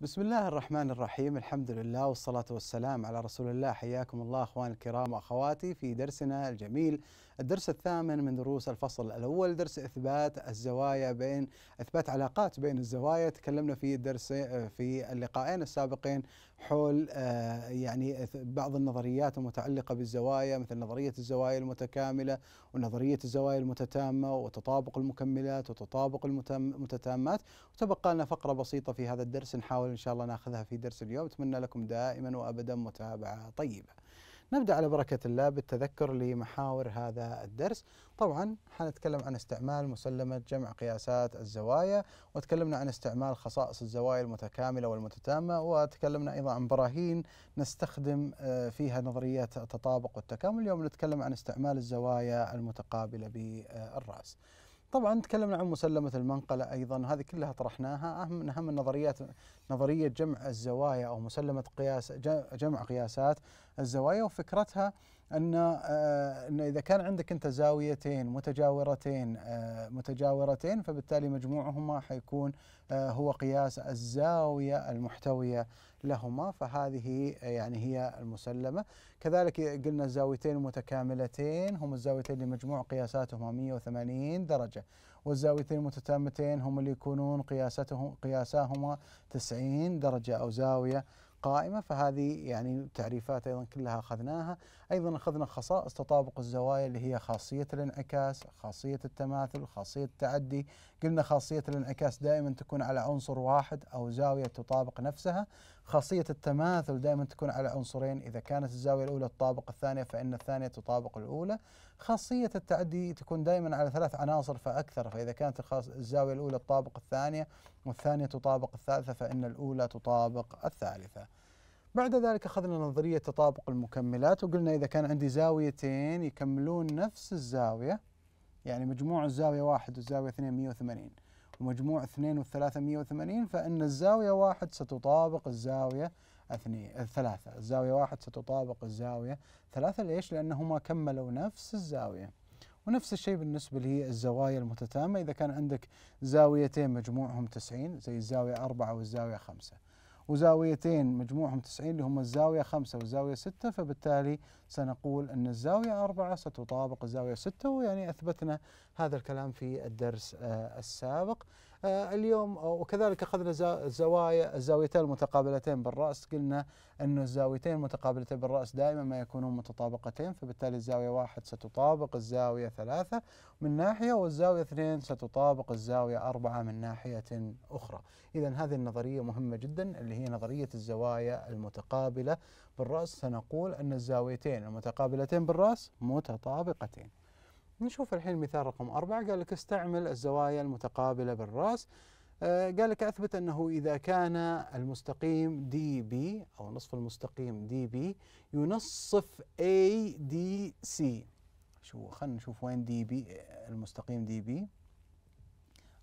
بسم الله الرحمن الرحيم الحمد لله والصلاة والسلام على رسول الله حياكم الله أخوان الكرام وأخواتي في درسنا الجميل الدرس الثامن من دروس الفصل الأول درس إثبات الزوايا بين إثبات علاقات بين الزوايا تكلمنا في الدرس في اللقاءين السابقين حول آه، يعني بعض النظريات المتعلقة بالزوايا مثل نظرية الزوايا المتكاملة ونظرية الزوايا المتتامة وتطابق المكملات وتطابق المتتامات وتبقى لنا فقرة بسيطة في هذا الدرس نحاول إن شاء الله ناخذها في درس اليوم أتمنى لكم دائما وأبدا متابعة طيبة نبدأ على بركة الله بالتذكر لمحاور هذا الدرس طبعا حنتكلم عن استعمال مسلمة جمع قياسات الزوايا وتكلمنا عن استعمال خصائص الزوايا المتكاملة والمتتامة وتكلمنا أيضا عن براهين نستخدم آه، فيها نظرية التطابق والتكامل اليوم نتكلم عن استعمال الزوايا المتقابلة بالرأس طبعا تكلمنا عن مسلمة المنقلة أيضا هذه كلها طرحناها أهم من أهم النظريات نظرية جمع الزوايا أو مسلمة قياس جمع قياسات الزوايا وفكرتها ان آه، ان اذا كان عندك انت زاويتين متجاورتين آه، متجاورتين فبالتالي مجموعهما حيكون آه، هو قياس الزاويه المحتويه لهما فهذه يعني هي المسلمه كذلك قلنا الزاويتين المتكاملتين هم الزاويتين اللي مجموع قياساتهما 180 درجه والزاويتين المتتامتين هم اللي يكونون قياساتهم قياساهما 90 درجه او زاويه قائمة فهذه يعني تعريفات أيضا كلها أخذناها أيضا أخذنا خصائص تطابق الزوايا اللي هي خاصية الانعكاس خاصية التماثل خاصية التعدي قلنا خاصية الانعكاس دائما تكون على عنصر واحد أو زاوية تطابق نفسها خاصية التماثل دائما تكون على عنصرين إذا كانت الزاوية الأولى تطابق الثانية فإن الثانية تطابق الأولى خاصية التعدي تكون دائما على ثلاث عناصر فأكثر فإذا كانت الزاوية الأولى تطابق الثانية والثانية تطابق الثالثة فإن الأولى تطابق الثالثة بعد ذلك أخذنا نظرية تطابق المكملات وقلنا إذا كان عندي زاويتين يكملون نفس الزاوية يعني مجموع الزاوية واحد والزاوية اثنين 180 ومجموع اثنين والثلاثة 180 فإن الزاوية واحد ستطابق الزاوية اثنين الثلاثة الزاوية واحد ستطابق الزاوية ثلاثة ليش؟ لأنهما كملوا نفس الزاوية ونفس الشيء بالنسبة لي الزوايا المتتامة إذا كان عندك زاويتين مجموعهم 90 زي الزاوية أربعة والزاوية خمسة وزاويتين مجموعهم 90 اللي هم الزاوية 5 والزاوية 6 فبالتالي سنقول أن الزاوية 4 ستطابق الزاوية 6 ويعني أثبتنا هذا الكلام في الدرس آه، السابق آه، اليوم وكذلك اخذنا الزوايا الزاويتين المتقابلتين بالراس قلنا انه الزاويتين المتقابلتين بالراس دائما ما يكونون متطابقتين فبالتالي الزاويه واحد ستطابق الزاويه ثلاثه من ناحيه والزاويه اثنين ستطابق الزاويه اربعه من ناحيه اخرى. اذا هذه النظريه مهمه جدا اللي هي نظريه الزوايا المتقابله بالراس سنقول ان الزاويتين المتقابلتين بالراس متطابقتين. نشوف الحين مثال رقم أربعة قال لك استعمل الزوايا المتقابلة بالرأس آه، قال لك أثبت أنه إذا كان المستقيم دي بي أو نصف المستقيم دي بي ينصف اي دي سي شو خلينا نشوف وين دي بي المستقيم دي بي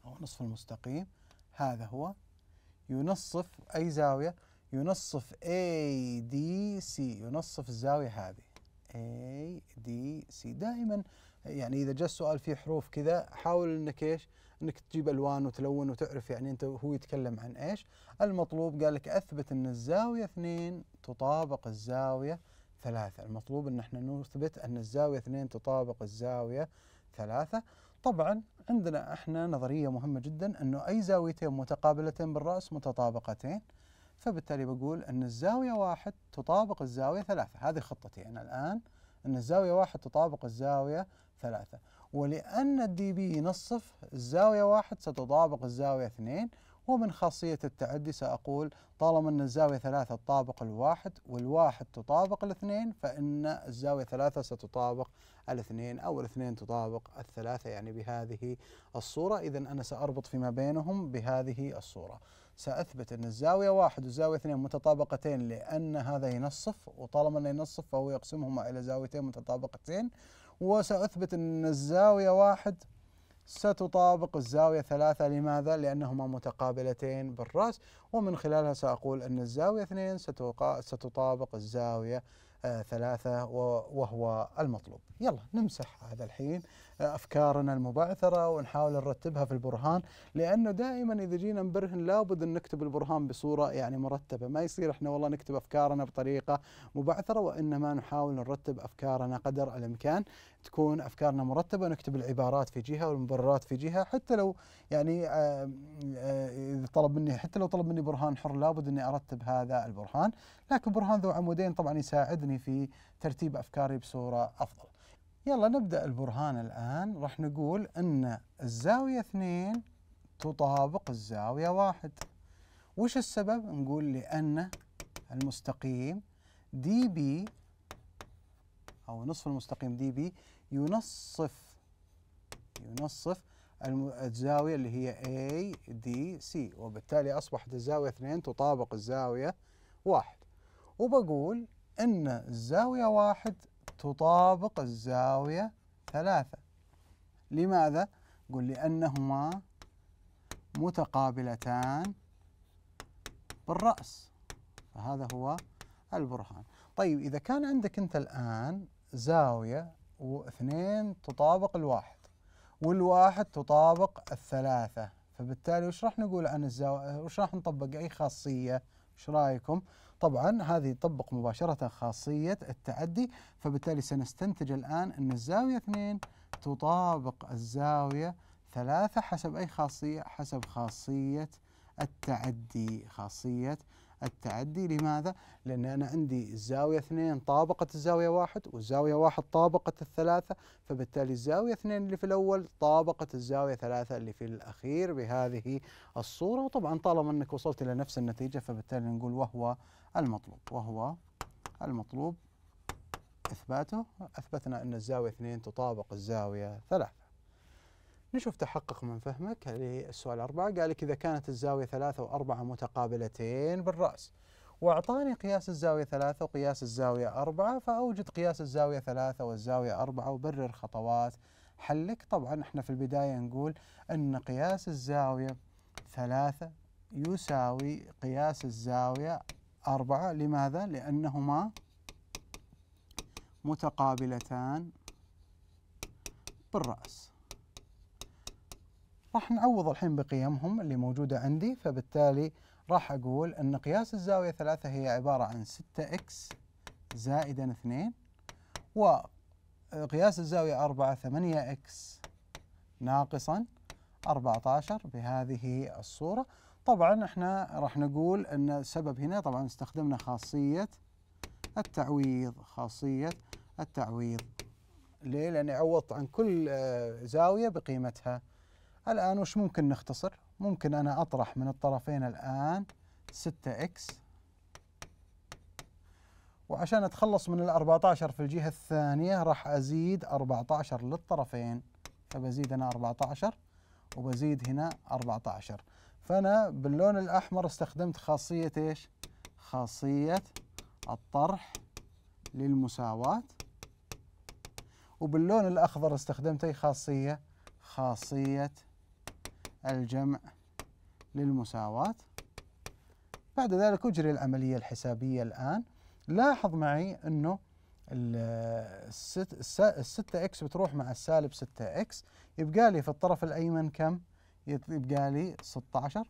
أو نصف المستقيم هذا هو ينصف أي زاوية ينصف اي دي سي ينصف الزاوية هذه اي دي سي دائما يعني اذا جاء السؤال فيه حروف كذا حاول انك ايش؟ انك تجيب الوان وتلون وتعرف يعني انت هو يتكلم عن ايش؟ المطلوب قال لك اثبت ان الزاويه اثنين تطابق الزاويه ثلاثة، المطلوب ان احنا نثبت ان الزاويه اثنين تطابق الزاويه ثلاثة، طبعا عندنا احنا نظريه مهمه جدا انه اي زاويتين متقابلتين بالراس متطابقتين فبالتالي بقول ان الزاويه واحد تطابق الزاويه ثلاثة، هذه خطتي انا الان أن الزاوية واحد تطابق الزاوية ثلاثة ولأن الدي بي ينصف الزاوية واحد ستطابق الزاوية اثنين ومن خاصية التعدي سأقول طالما أن الزاوية ثلاثة تطابق الواحد والواحد تطابق الاثنين فإن الزاوية ثلاثة ستطابق الاثنين أو الاثنين تطابق الثلاثة يعني بهذه الصورة إذا أنا سأربط فيما بينهم بهذه الصورة سأثبت أن الزاوية واحد والزاوية اثنين متطابقتين لأن هذا ينصف وطالما أنه ينصف فهو يقسمهما إلى زاويتين متطابقتين وسأثبت أن الزاوية واحد ستطابق الزاوية ثلاثة لماذا؟ لأنهما متقابلتين بالرأس ومن خلالها سأقول أن الزاوية اثنين ستطابق الزاوية ثلاثة وهو المطلوب يلا نمسح هذا الحين آه، أفكارنا المبعثرة ونحاول نرتبها في البرهان لأنه دائما إذا جينا نبرهن لابد أن نكتب البرهان بصورة يعني مرتبة ما يصير إحنا والله نكتب أفكارنا بطريقة مبعثرة وإنما نحاول نرتب أفكارنا قدر الإمكان تكون أفكارنا مرتبة نكتب العبارات في جهة والمبررات في جهة حتى لو يعني آه، آه، إذا طلب مني حتى لو طلب مني برهان حر لابد أني أرتب هذا البرهان لكن برهان ذو عمودين طبعا يساعدني في ترتيب أفكاري بصورة أفضل يلا نبدأ البرهان الآن راح نقول أن الزاوية اثنين تطابق الزاوية واحد وش السبب؟ نقول لأن المستقيم دي بي أو نصف المستقيم دي بي ينصف ينصف الزاوية اللي هي A D C وبالتالي أصبحت الزاوية 2 تطابق الزاوية 1 وبقول أن الزاوية واحد تطابق الزاوية ثلاثة لماذا؟ قل لأنهما متقابلتان بالرأس فهذا هو البرهان طيب إذا كان عندك أنت الآن زاوية واثنين تطابق الواحد والواحد تطابق الثلاثة فبالتالي وش راح نقول عن الزاوية وش راح نطبق أي خاصية وش رأيكم؟ طبعا هذه تطبق مباشرة خاصية التعدي فبالتالي سنستنتج الآن أن الزاوية 2 تطابق الزاوية 3 حسب أي خاصية حسب خاصية التعدي خاصية التعدي لماذا؟ لأن أنا عندي الزاوية 2 طابقت الزاوية 1 والزاوية 1 طابقت الثلاثة فبالتالي الزاوية 2 اللي في الأول طابقت الزاوية 3 اللي في الأخير بهذه الصورة وطبعا طالما أنك وصلت إلى نفس النتيجة فبالتالي نقول وهو المطلوب وهو المطلوب إثباته أثبتنا أن الزاوية 2 تطابق الزاوية 3 نشوف تحقق من فهمك للسؤال 4 قال لك إذا كانت الزاوية 3 و4 متقابلتين بالرأس وأعطاني قياس الزاوية 3 وقياس الزاوية 4 فأوجد قياس الزاوية 3 والزاوية 4 وبرر خطوات حلك طبعا احنا في البداية نقول أن قياس الزاوية 3 يساوي قياس الزاوية أربعة لماذا؟ لأنهما متقابلتان بالرأس راح نعوض الحين بقيمهم اللي موجودة عندي فبالتالي راح أقول أن قياس الزاوية ثلاثة هي عبارة عن 6 إكس زائدا 2 وقياس الزاوية 4 8 إكس ناقصا 14 بهذه الصورة طبعا احنا راح نقول ان السبب هنا طبعا استخدمنا خاصيه التعويض خاصيه التعويض ليه؟ لاني عوضت عن كل آه، زاويه بقيمتها الان وش ممكن نختصر؟ ممكن انا اطرح من الطرفين الان 6x وعشان اتخلص من ال 14 في الجهه الثانيه راح ازيد 14 للطرفين فبزيد هنا 14 وبزيد هنا 14 فأنا باللون الأحمر استخدمت خاصية إيش؟ خاصية الطرح للمساواة وباللون الأخضر استخدمت أي خاصية؟ خاصية الجمع للمساواة بعد ذلك أجري العملية الحسابية الآن لاحظ معي أنه الستة اكس بتروح مع السالب ستة اكس يبقى لي في الطرف الأيمن كم؟ يبقى لي 16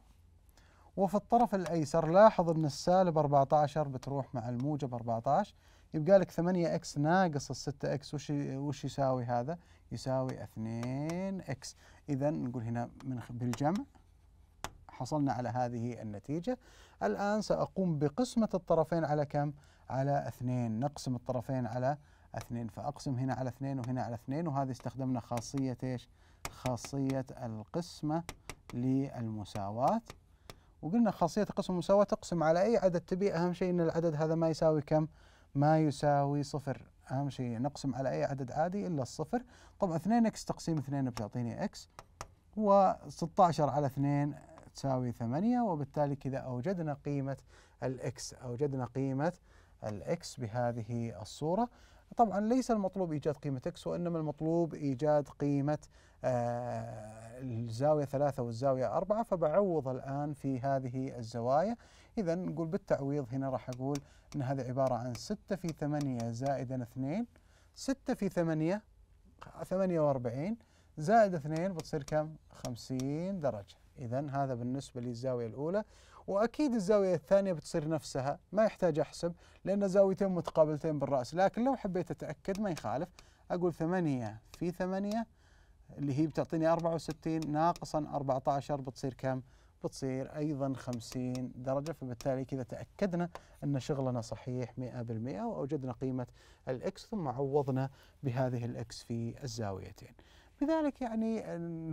وفي الطرف الأيسر لاحظ أن السالب 14 بتروح مع الموجب 14 يبقى لك 8 x ناقص ال 6 x وش وش يساوي هذا؟ يساوي 2 x إذا نقول هنا من بالجمع حصلنا على هذه النتيجة الآن سأقوم بقسمة الطرفين على كم؟ على 2 نقسم الطرفين على 2 فأقسم هنا على 2 وهنا على 2 وهذه استخدمنا خاصية إيش؟ خاصية القسمة للمساواة وقلنا خاصية قسم المساواة تقسم على أي عدد تبي أهم شيء أن العدد هذا ما يساوي كم ما يساوي صفر أهم شيء نقسم على أي عدد عادي إلا الصفر طبعا 2x تقسيم 2 بتعطيني x و16 على 2 تساوي 8 وبالتالي كذا أوجدنا قيمة الإكس أوجدنا قيمة الإكس بهذه الصورة طبعا ليس المطلوب ايجاد قيمه اكس وانما المطلوب ايجاد قيمه آه، الزاويه ثلاثه والزاويه اربعه فبعوض الان في هذه الزوايا اذا نقول بالتعويض هنا راح اقول ان هذه عباره عن 6 في 8 زائدا 2 6 في 8 48 زائد 2 بتصير كم؟ 50 درجه اذا هذا بالنسبه للزاويه الاولى واكيد الزاويه الثانيه بتصير نفسها ما يحتاج احسب لان زاويتين متقابلتين بالراس لكن لو حبيت اتاكد ما يخالف اقول 8 في 8 اللي هي بتعطيني 64 ناقصا 14 بتصير كم؟ بتصير ايضا 50 درجه فبالتالي كذا تاكدنا ان شغلنا صحيح 100% واوجدنا قيمه الاكس ثم عوضنا بهذه الاكس في الزاويتين. لذلك يعني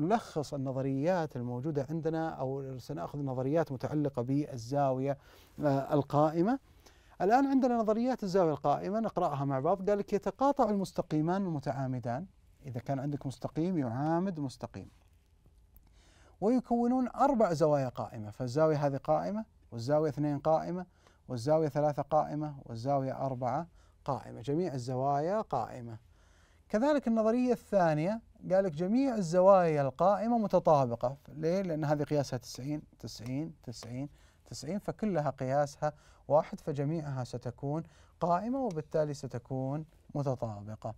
نلخص النظريات الموجودة عندنا أو سنأخذ نظريات متعلقة بالزاوية آه، القائمة الآن عندنا نظريات الزاوية القائمة نقرأها مع بعض قال لك يتقاطع المستقيمان المتعامدان إذا كان عندك مستقيم يعامد مستقيم ويكونون أربع زوايا قائمة فالزاوية هذه قائمة والزاوية اثنين قائمة والزاوية ثلاثة قائمة والزاوية أربعة قائمة جميع الزوايا قائمة كذلك النظرية الثانية قال لك جميع الزوايا القائمة متطابقة ليه؟ لأن هذه قياسها 90 90 90 90 فكلها قياسها واحد فجميعها ستكون قائمة وبالتالي ستكون متطابقة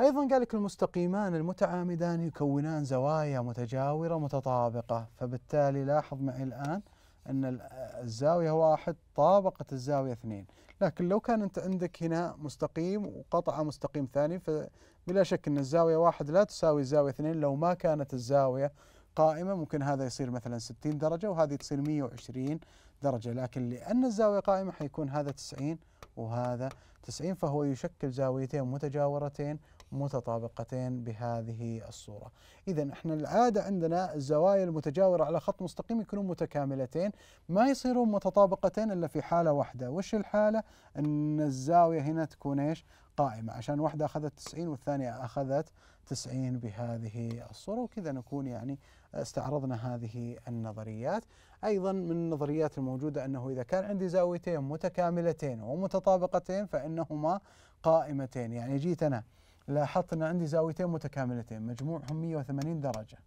أيضا قال لك المستقيمان المتعامدان يكونان زوايا متجاورة متطابقة فبالتالي لاحظ معي الآن أن الزاوية واحد طابقة الزاوية اثنين لكن لو كان أنت عندك هنا مستقيم وقطع مستقيم ثاني فبلا شك أن الزاوية واحد لا تساوي الزاوية اثنين لو ما كانت الزاوية قائمة ممكن هذا يصير مثلا 60 درجة وهذه تصير 120 درجة لكن لأن الزاوية قائمة حيكون هذا 90 وهذا 90 فهو يشكل زاويتين متجاورتين متطابقتين بهذه الصورة إذا إحنا العادة عندنا الزوايا المتجاورة على خط مستقيم يكونون متكاملتين ما يصيرون متطابقتين إلا في حالة واحدة وش الحالة؟ أن الزاوية هنا تكون إيش؟ قائمة عشان واحدة أخذت 90 والثانية أخذت 90 بهذه الصورة وكذا نكون يعني استعرضنا هذه النظريات أيضا من النظريات الموجودة أنه إذا كان عندي زاويتين متكاملتين ومتطابقتين فإنهما قائمتين يعني جيت أنا لاحظت ان عندي زاويتين متكاملتين مجموعهم 180 درجه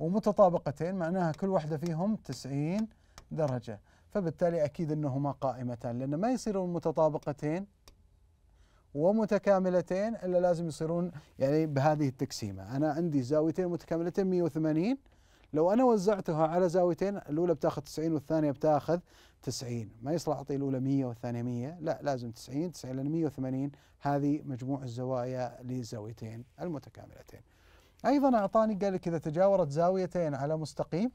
ومتطابقتين معناها كل واحده فيهم 90 درجه فبالتالي اكيد انهما قائمتان لان ما يصيرون متطابقتين ومتكاملتين الا لازم يصيرون يعني بهذه التقسيمه انا عندي زاويتين متكاملتين 180 لو انا وزعتها على زاويتين الاولى بتاخذ 90 والثانيه بتاخذ 90 ما يصلح اعطي الاولى 100 والثانيه 100 لا لازم 90 90 لان 180 هذه مجموع الزوايا للزاويتين المتكاملتين ايضا اعطاني قال لك اذا تجاورت زاويتين على مستقيم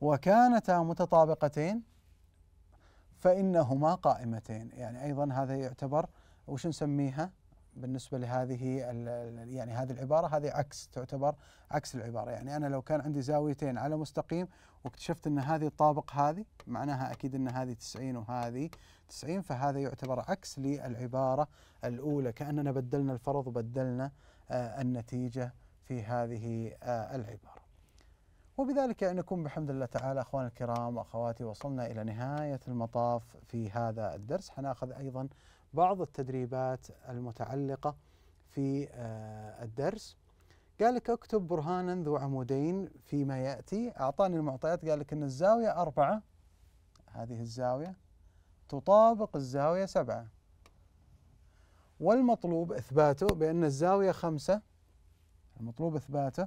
وكانتا متطابقتين فانهما قائمتين يعني ايضا هذا يعتبر وش نسميها بالنسبه لهذه يعني هذه العباره هذه عكس تعتبر عكس العباره يعني انا لو كان عندي زاويتين على مستقيم واكتشفت ان هذه الطابق هذه معناها اكيد ان هذه 90 وهذه 90 فهذا يعتبر عكس للعباره الاولى كاننا بدلنا الفرض وبدلنا آه، النتيجه في هذه آه، العباره. وبذلك نكون بحمد الله تعالى اخواني الكرام واخواتي وصلنا الى نهايه المطاف في هذا الدرس حناخذ ايضا بعض التدريبات المتعلقة في آه، الدرس قال لك اكتب برهانا ذو عمودين فيما يأتي أعطاني المعطيات قال لك أن الزاوية أربعة هذه الزاوية تطابق الزاوية سبعة والمطلوب إثباته بأن الزاوية خمسة المطلوب إثباته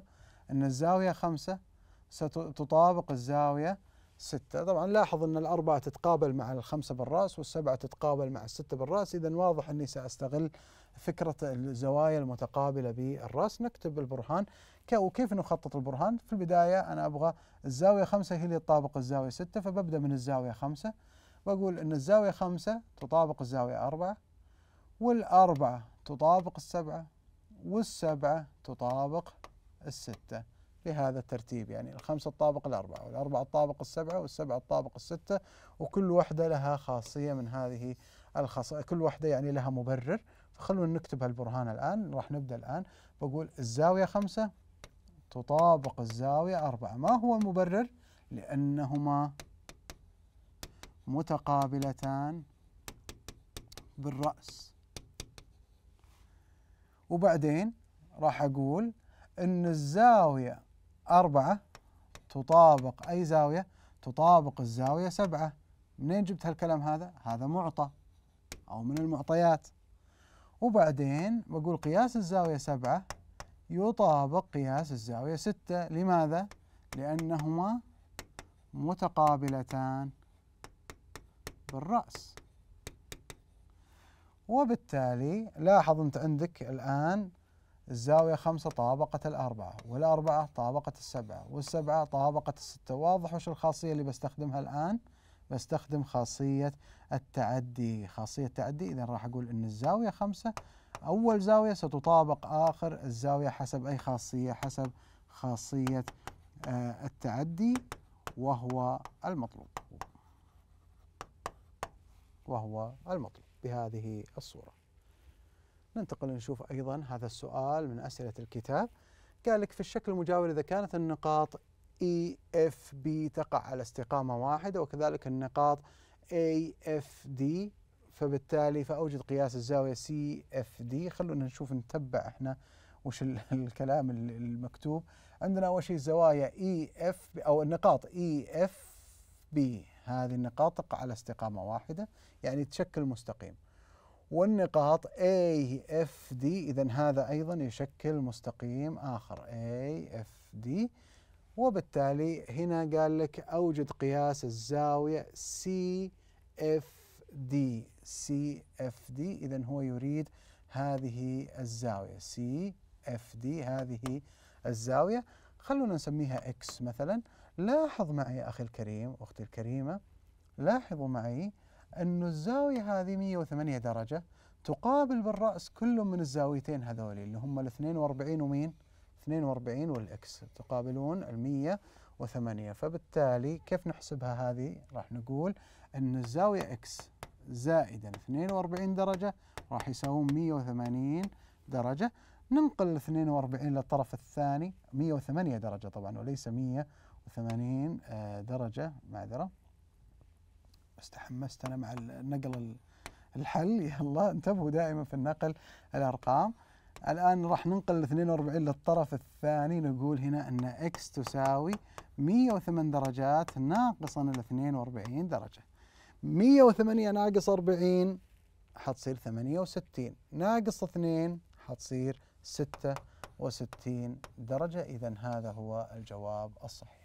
أن الزاوية خمسة ستطابق الزاوية ستة طبعا لاحظ أن الأربعة تتقابل مع الخمسة بالرأس والسبعة تتقابل مع الستة بالرأس إذا واضح أني سأستغل فكرة الزوايا المتقابلة بالرأس نكتب البرهان وكيف نخطط البرهان في البداية أنا أبغى الزاوية خمسة هي اللي تطابق الزاوية ستة فببدأ من الزاوية خمسة وأقول أن الزاوية خمسة تطابق الزاوية أربعة والأربعة تطابق السبعة والسبعة تطابق الستة هذا الترتيب يعني الخمسة الطابق الأربعة والأربعة الطابق السبعة والسبعة الطابق الستة وكل واحدة لها خاصية من هذه الخاصة كل واحدة يعني لها مبرر فخلونا نكتب هالبرهان الآن راح نبدأ الآن بقول الزاوية خمسة تطابق الزاوية أربعة ما هو المبرر؟ لأنهما متقابلتان بالرأس وبعدين راح أقول أن الزاوية أربعة تطابق أي زاوية تطابق الزاوية سبعة منين جبت هالكلام هذا؟ هذا معطى أو من المعطيات وبعدين بقول قياس الزاوية سبعة يطابق قياس الزاوية ستة لماذا؟ لأنهما متقابلتان بالرأس وبالتالي لاحظ أنت عندك الآن الزاوية خمسة طابقت الأربعة والأربعة طابقت السبعة والسبعة طابقت الستة واضح وش الخاصية اللي بستخدمها الآن بستخدم خاصية التعدي خاصية التعدي إذا راح أقول أن الزاوية خمسة أول زاوية ستطابق آخر الزاوية حسب أي خاصية حسب خاصية آه، التعدي وهو المطلوب وهو المطلوب بهذه الصورة ننتقل نشوف أيضا هذا السؤال من أسئلة الكتاب قال لك في الشكل المجاور إذا كانت النقاط E F B تقع على استقامة واحدة وكذلك النقاط A F D فبالتالي فأوجد قياس الزاوية C F D خلونا نشوف نتبع احنا وش الكلام المكتوب عندنا أول شيء الزوايا E F أو النقاط E F B هذه النقاط تقع على استقامة واحدة يعني تشكل مستقيم والنقاط A F D إذا هذا أيضا يشكل مستقيم آخر A F D وبالتالي هنا قال لك أوجد قياس الزاوية C F D C F D إذا هو يريد هذه الزاوية C F D هذه الزاوية خلونا نسميها X مثلا لاحظ معي أخي الكريم أختي الكريمة لاحظوا معي أن الزاوية هذه 108 درجة تقابل بالرأس كل من الزاويتين هذول اللي هم ال 42 ومين؟ 42 والإكس تقابلون ال 108 فبالتالي كيف نحسبها هذه؟ راح نقول أن الزاوية إكس زائدا 42 درجة راح يساوون 180 درجة ننقل ال 42 للطرف الثاني 108 درجة طبعا وليس 180 آه، درجة معذرة بس تحمست انا مع النقل الحل يلا انتبهوا دائما في النقل الارقام الان راح ننقل ال 42 للطرف الثاني نقول هنا ان اكس تساوي 108 درجات ناقصا ال 42 درجه 108 ناقص 40 حتصير 68 ناقص 2 حتصير 66 درجة إذا هذا هو الجواب الصحيح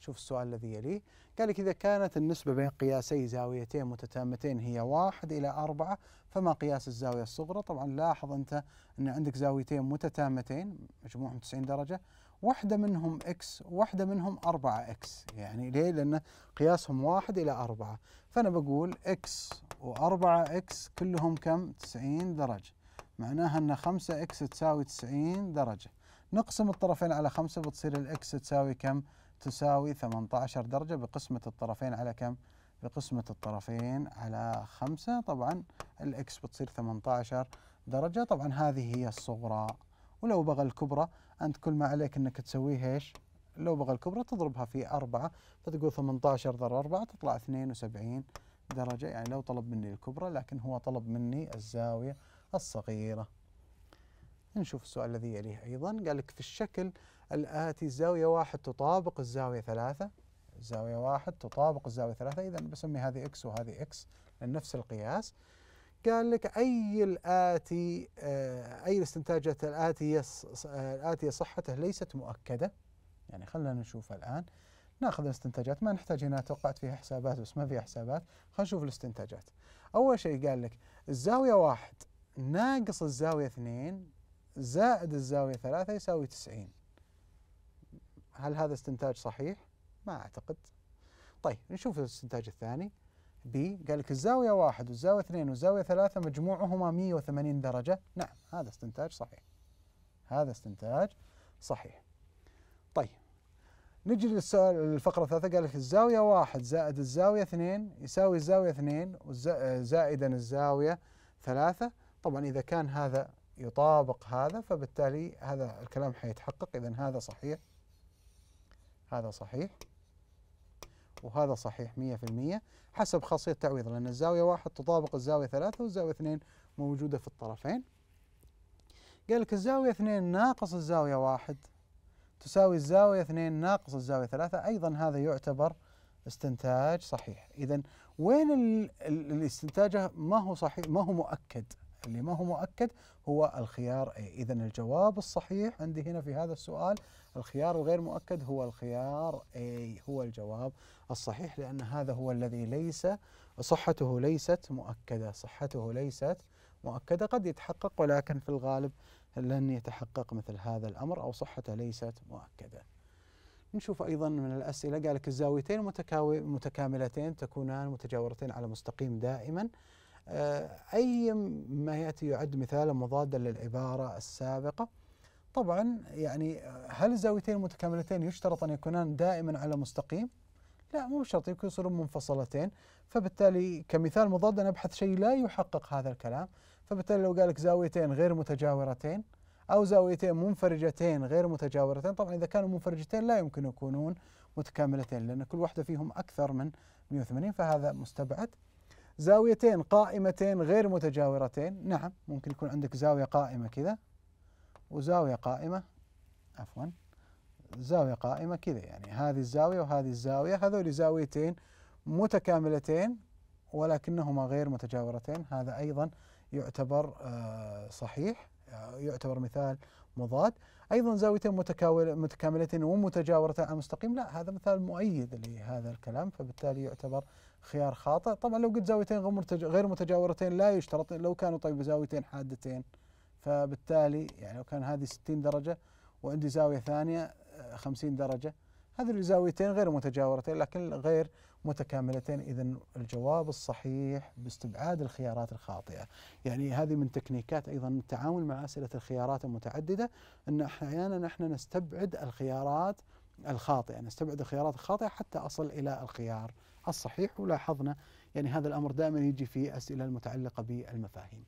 شوف السؤال الذي يليه قال لك إذا كانت النسبة بين قياسي زاويتين متتامتين هي واحد إلى أربعة فما قياس الزاوية الصغرى طبعا لاحظ أنت أن عندك زاويتين متتامتين مجموعهم 90 درجة واحدة منهم إكس واحدة منهم أربعة إكس يعني ليه لأن قياسهم واحد إلى أربعة فأنا بقول إكس وأربعة إكس كلهم كم 90 درجة معناها أن 5 إكس تساوي 90 درجة نقسم الطرفين على 5 بتصير الإكس تساوي كم تساوي 18 درجة بقسمة الطرفين على كم؟ بقسمة الطرفين على 5 طبعا الإكس بتصير 18 درجة طبعا هذه هي الصغرى ولو بغى الكبرى أنت كل ما عليك أنك تسويه إيش؟ لو بغى الكبرى تضربها في 4 فتقول 18 ضرب 4 تطلع 72 درجة يعني لو طلب مني الكبرى لكن هو طلب مني الزاوية الصغيرة نشوف السؤال الذي يليه أيضا قال لك في الشكل الآتي الزاوية واحد تطابق الزاوية ثلاثة الزاوية واحد تطابق الزاوية ثلاثة إذا بسمي هذه إكس وهذه إكس نفس القياس قال لك أي الآتي آه، أي الاستنتاجات الآتية آه، الآتية صحته ليست مؤكدة يعني خلينا نشوفها الآن ناخذ الاستنتاجات ما نحتاج هنا توقعت فيها حسابات بس ما فيها حسابات خلينا نشوف الاستنتاجات أول شيء قال لك الزاوية واحد ناقص الزاوية اثنين زائد الزاوية ثلاثة يساوي تسعين هل هذا استنتاج صحيح؟ ما أعتقد طيب نشوف الاستنتاج الثاني بي قال لك الزاوية واحد والزاوية اثنين والزاوية ثلاثة مجموعهما 180 درجة نعم هذا استنتاج صحيح هذا استنتاج صحيح طيب نجي للسؤال الفقرة الثالثة قال لك الزاوية واحد زائد الزاوية اثنين يساوي الزاوية اثنين آه، زائدا الزاوية ثلاثة طبعا إذا كان هذا يطابق هذا فبالتالي هذا الكلام حيتحقق إذا هذا صحيح هذا صحيح وهذا صحيح 100% حسب خاصية التعويض لأن الزاوية واحد تطابق الزاوية ثلاثة والزاوية اثنين موجودة في الطرفين قال لك الزاوية اثنين ناقص الزاوية واحد تساوي الزاوية اثنين ناقص الزاوية ثلاثة أيضا هذا يعتبر استنتاج صحيح إذا وين الاستنتاج ما هو صحيح ما هو مؤكد اللي ما هو مؤكد هو الخيار A إذا الجواب الصحيح عندي هنا في هذا السؤال الخيار الغير مؤكد هو الخيار A هو الجواب الصحيح لأن هذا هو الذي ليس صحته ليست مؤكدة صحته ليست مؤكدة قد يتحقق ولكن في الغالب لن يتحقق مثل هذا الأمر أو صحته ليست مؤكدة نشوف أيضا من الأسئلة قال لك الزاويتين المتكاملتين تكونان متجاورتين على مستقيم دائما آه، أي ما يأتي يعد مثالا مضادا للعبارة السابقة طبعا يعني هل الزاويتين المتكاملتين يشترط أن يكونان دائما على مستقيم؟ لا مو شرط يمكن يصيرون منفصلتين فبالتالي كمثال مضاد أنا أبحث شيء لا يحقق هذا الكلام فبالتالي لو قالك زاويتين غير متجاورتين أو زاويتين منفرجتين غير متجاورتين طبعا إذا كانوا منفرجتين لا يمكن يكونون متكاملتين لأن كل واحدة فيهم أكثر من 180 فهذا مستبعد زاويتين قائمتين غير متجاورتين نعم ممكن يكون عندك زاوية قائمة كذا وزاوية قائمة عفوا زاوية قائمة كذا يعني هذه الزاوية وهذه الزاوية هذول زاويتين متكاملتين ولكنهما غير متجاورتين هذا أيضا يعتبر آه، صحيح آه، يعتبر مثال مضاد أيضا زاويتين متكاملتين ومتجاورتين على المستقيم لا هذا مثال مؤيد لهذا الكلام فبالتالي يعتبر خيار خاطئ طبعا لو قلت زاويتين غير متجاورتين لا يشترط لو كانوا طيب زاويتين حادتين فبالتالي يعني لو كان هذه 60 درجة وعندي زاوية ثانية 50 آه، درجة هذه الزاويتين غير متجاورتين لكن غير متكاملتين إذا الجواب الصحيح باستبعاد الخيارات الخاطئة يعني هذه من تكنيكات أيضا التعامل مع أسئلة الخيارات المتعددة أن أحيانا احنا نستبعد الخيارات الخاطئة نستبعد الخيارات الخاطئة حتى أصل إلى الخيار الصحيح ولاحظنا يعني هذا الأمر دائما يجي في أسئلة المتعلقة بالمفاهيم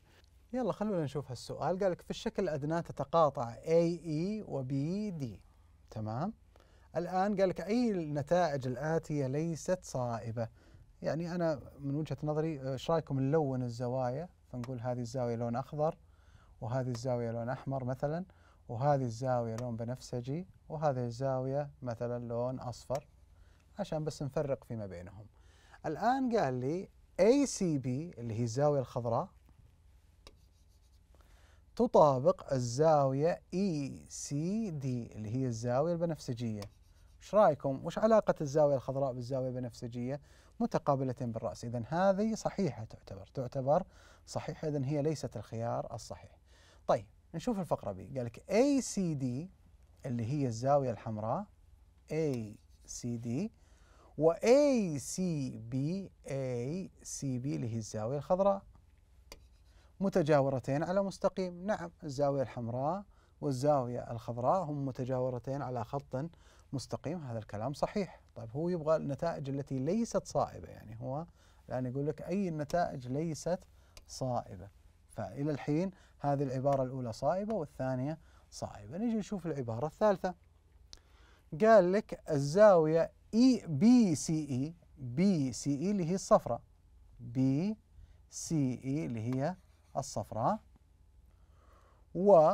يلا خلونا نشوف هالسؤال لك في الشكل الأدنى تتقاطع AE و BD تمام الآن قال لك أي النتائج الآتية ليست صائبة يعني أنا من وجهة نظري آه، إيش رأيكم نلون الزوايا فنقول هذه الزاوية لون أخضر وهذه الزاوية لون أحمر مثلا وهذه الزاوية لون بنفسجي وهذه الزاوية مثلا لون أصفر عشان بس نفرق فيما بينهم الآن قال لي ACB اللي هي الزاوية الخضراء تطابق الزاوية ECD اللي هي الزاوية البنفسجية ايش رايكم وش علاقة الزاوية الخضراء بالزاوية البنفسجية متقابلتين بالرأس إذا هذه صحيحة تعتبر تعتبر صحيحة إذا هي ليست الخيار الصحيح طيب نشوف الفقرة بي قال لك ACD اللي هي الزاوية الحمراء ACD A C B A C B اللي هي الزاويه الخضراء متجاورتين على مستقيم نعم الزاويه الحمراء والزاويه الخضراء هم متجاورتين على خط مستقيم هذا الكلام صحيح طيب هو يبغى النتائج التي ليست صائبه يعني هو الان يقول لك اي النتائج ليست صائبه فالى الحين هذه العباره الاولى صائبه والثانيه صائبه نجي نشوف العباره الثالثه قال لك الزاويه اي بي سي اي بي سي اي اللي هي الصفراء بي سي اي e اللي هي الصفراء و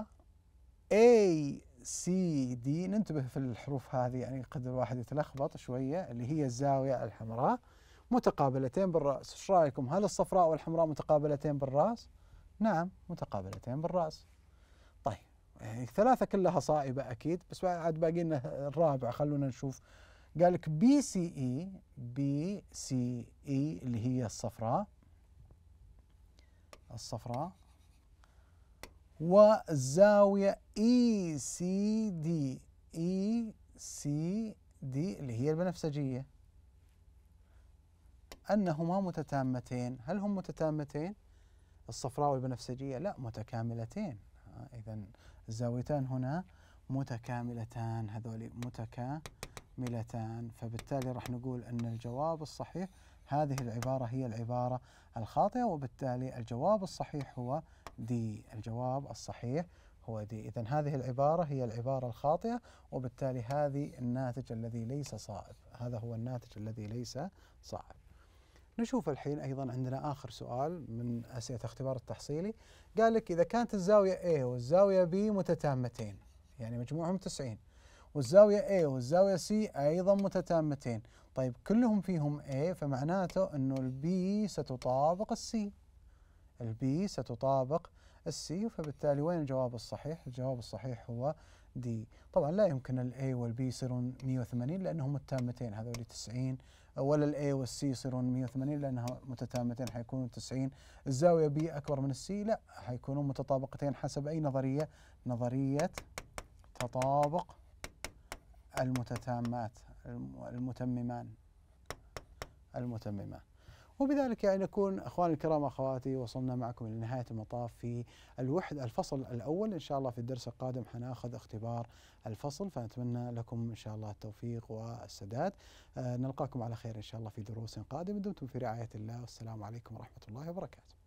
اي سي دي ننتبه في الحروف هذه يعني قد الواحد يتلخبط شويه اللي هي الزاويه الحمراء متقابلتين بالراس ايش رايكم هل الصفراء والحمراء متقابلتين بالراس نعم متقابلتين بالراس طيب الثلاثه إيه، كلها صائبه اكيد بس عاد باقي لنا الرابع خلونا نشوف قال لك بي سي اي بي سي اي اللي هي الصفراء الصفراء والزاوية اي e سي دي اي e سي دي اللي هي البنفسجية أنهما متتامتين هل هم متتامتين؟ الصفراء والبنفسجية لا متكاملتين إذا الزاويتان هنا متكاملتان هذول متكاملتان مكملتان فبالتالي راح نقول أن الجواب الصحيح هذه العبارة هي العبارة الخاطئة وبالتالي الجواب الصحيح هو دي الجواب الصحيح هو دي إذا هذه العبارة هي العبارة الخاطئة وبالتالي هذه الناتج الذي ليس صائب هذا هو الناتج الذي ليس صائب نشوف الحين أيضا عندنا آخر سؤال من أسئلة اختبار التحصيلي قال لك إذا كانت الزاوية A والزاوية B متتامتين يعني مجموعهم 90 والزاوية A والزاوية C أيضا متتامتين طيب كلهم فيهم A فمعناته أنه B ستطابق السي B ستطابق السي فبالتالي وين الجواب الصحيح؟ الجواب الصحيح هو دي طبعا لا يمكن A والـ B يصيرون 180 لانهم متامتين هذول 90 ولا A والـ C يصيرون 180 لانها متتامتين حيكونوا 90 الزاويه B اكبر من السي لا حيكونوا متطابقتين حسب اي نظريه؟ نظريه تطابق المتتامات المتممان المتممان وبذلك يعني نكون اخواني الكرام اخواتي وصلنا معكم الى نهايه المطاف في الوحد الفصل الاول ان شاء الله في الدرس القادم حناخذ اختبار الفصل فنتمنى لكم ان شاء الله التوفيق والسداد آه، نلقاكم على خير ان شاء الله في دروس قادمه دمتم في رعايه الله والسلام عليكم ورحمه الله وبركاته